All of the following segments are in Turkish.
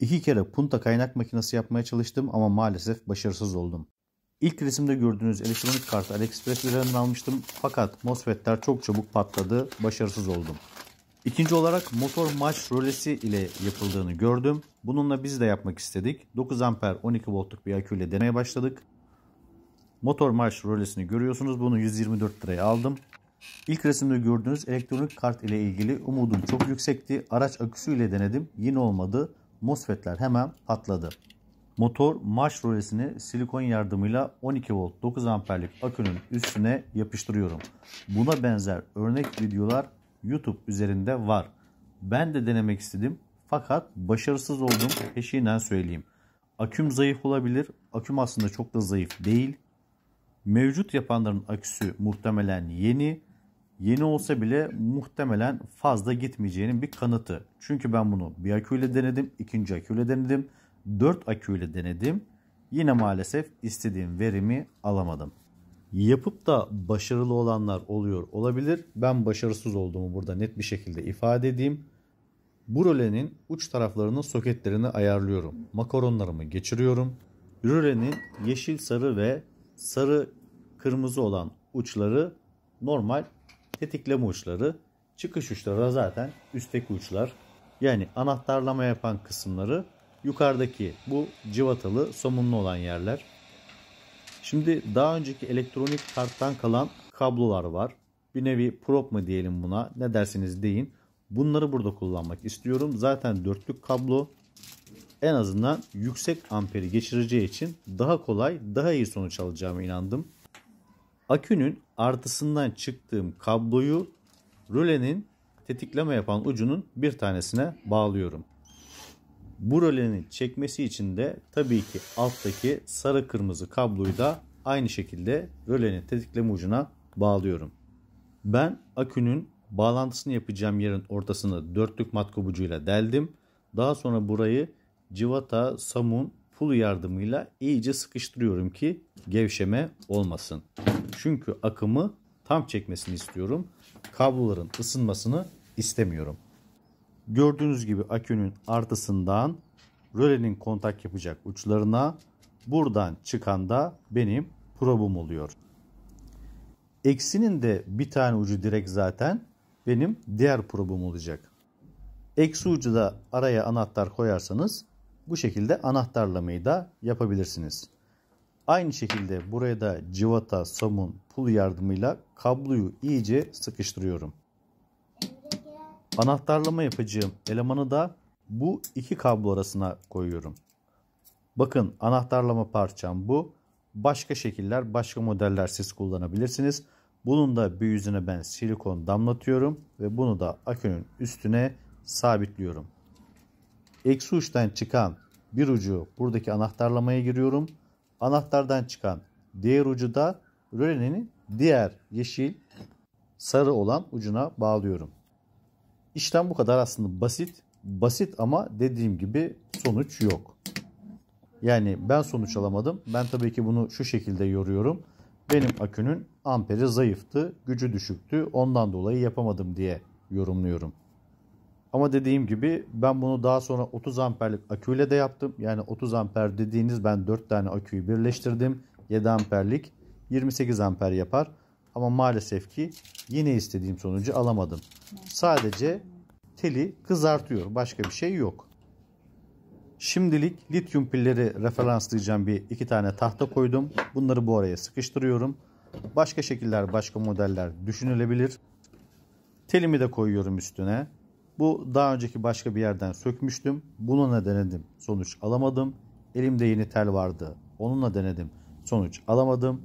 İki kere punta kaynak makinesi yapmaya çalıştım ama maalesef başarısız oldum. İlk resimde gördüğünüz elektronik kartı AliExpress üzerinden almıştım fakat MOSFET'ler çok çabuk patladı, başarısız oldum. İkinci olarak motor maç rolesi ile yapıldığını gördüm. Bununla biz de yapmak istedik. 9 amper 12 voltluk bir akü ile denemeye başladık. Motor marş rolesini görüyorsunuz. Bunu 124 liraya aldım. İlk resimde gördüğünüz elektronik kart ile ilgili umudum çok yüksekti. Araç aküsü ile denedim. Yine olmadı. MOSFET'ler hemen patladı. Motor marş rolesini silikon yardımıyla 12 volt 9 amperlik akünün üstüne yapıştırıyorum. Buna benzer örnek videolar YouTube üzerinde var. Ben de denemek istedim fakat başarısız oldum peşinen söyleyeyim. Aküm zayıf olabilir. Aküm aslında çok da zayıf değil. Mevcut yapanların aküsü muhtemelen yeni yeni olsa bile muhtemelen fazla gitmeyeceğinin bir kanıtı. Çünkü ben bunu bir aküyle denedim, ikinci aküyle denedim, dört aküyle denedim. Yine maalesef istediğim verimi alamadım. Yapıp da başarılı olanlar oluyor olabilir. Ben başarısız olduğumu burada net bir şekilde ifade edeyim. Bu rölenin uç taraflarının soketlerini ayarlıyorum. Makaronlarımı geçiriyorum. Rölenin yeşil sarı ve sarı kırmızı olan uçları normal tetikleme uçları, çıkış uçları da zaten üstteki uçlar. Yani anahtarlama yapan kısımları yukarıdaki bu cıvatalı somunlu olan yerler. Şimdi daha önceki elektronik karttan kalan kablolar var. Bir nevi prop mu diyelim buna ne derseniz deyin. Bunları burada kullanmak istiyorum. Zaten dörtlük kablo en azından yüksek amperi geçireceği için daha kolay daha iyi sonuç alacağımı inandım. Akünün artısından çıktığım kabloyu rölenin tetikleme yapan ucunun bir tanesine bağlıyorum. Bu rölenin çekmesi için de tabii ki alttaki sarı kırmızı kabloyu da aynı şekilde rölenin tetikleme ucuna bağlıyorum. Ben akünün bağlantısını yapacağım yerin ortasını dörtlük mat deldim. Daha sonra burayı civata, samun pul yardımıyla iyice sıkıştırıyorum ki gevşeme olmasın. Çünkü akımı tam çekmesini istiyorum. Kabloların ısınmasını istemiyorum. Gördüğünüz gibi akünün artısından rölenin kontak yapacak uçlarına buradan çıkan da benim probum oluyor. Eksinin de bir tane ucu direkt zaten benim diğer probum olacak. Eksi ucu da araya anahtar koyarsanız bu şekilde anahtarlamayı da yapabilirsiniz. Aynı şekilde buraya da civata, somun, pul yardımıyla kabloyu iyice sıkıştırıyorum. Anahtarlama yapacağım elemanı da bu iki kablo arasına koyuyorum. Bakın anahtarlama parçam bu. Başka şekiller, başka modeller siz kullanabilirsiniz. Bunun da bir yüzüne ben silikon damlatıyorum ve bunu da akünün üstüne sabitliyorum. Eksi uçtan çıkan bir ucu buradaki anahtarlamaya giriyorum. Anahtardan çıkan diğer ucu da rölenin diğer yeşil sarı olan ucuna bağlıyorum. İşlem bu kadar aslında basit. Basit ama dediğim gibi sonuç yok. Yani ben sonuç alamadım. Ben tabii ki bunu şu şekilde yoruyorum. Benim akünün amperi zayıftı, gücü düşüktü. Ondan dolayı yapamadım diye yorumluyorum. Ama dediğim gibi ben bunu daha sonra 30 amperlik aküyle de yaptım. Yani 30 amper dediğiniz ben 4 tane aküyü birleştirdim. 7 amperlik 28 amper yapar. Ama maalesef ki yine istediğim sonucu alamadım. Sadece teli kızartıyor. Başka bir şey yok. Şimdilik lityum pilleri referanslayacağım bir iki tane tahta koydum. Bunları bu araya sıkıştırıyorum. Başka şekiller, başka modeller düşünülebilir. Telimi de koyuyorum üstüne. Bu daha önceki başka bir yerden sökmüştüm. Bununla denedim. Sonuç alamadım. Elimde yeni tel vardı. Onunla denedim. Sonuç alamadım.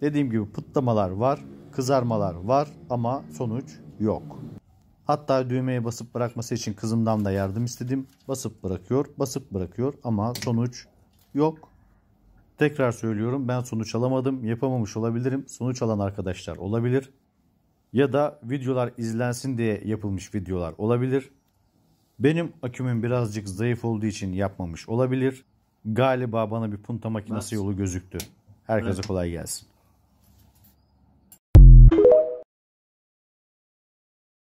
Dediğim gibi pıtlamalar var, kızarmalar var ama sonuç yok. Hatta düğmeye basıp bırakması için kızımdan da yardım istedim. Basıp bırakıyor, basıp bırakıyor ama sonuç yok. Tekrar söylüyorum ben sonuç alamadım, yapamamış olabilirim. Sonuç alan arkadaşlar olabilir ya da videolar izlensin diye yapılmış videolar olabilir. Benim akümüm birazcık zayıf olduğu için yapmamış olabilir. Galiba bana bir punta makinesi yolu gözüktü. Herkese kolay gelsin.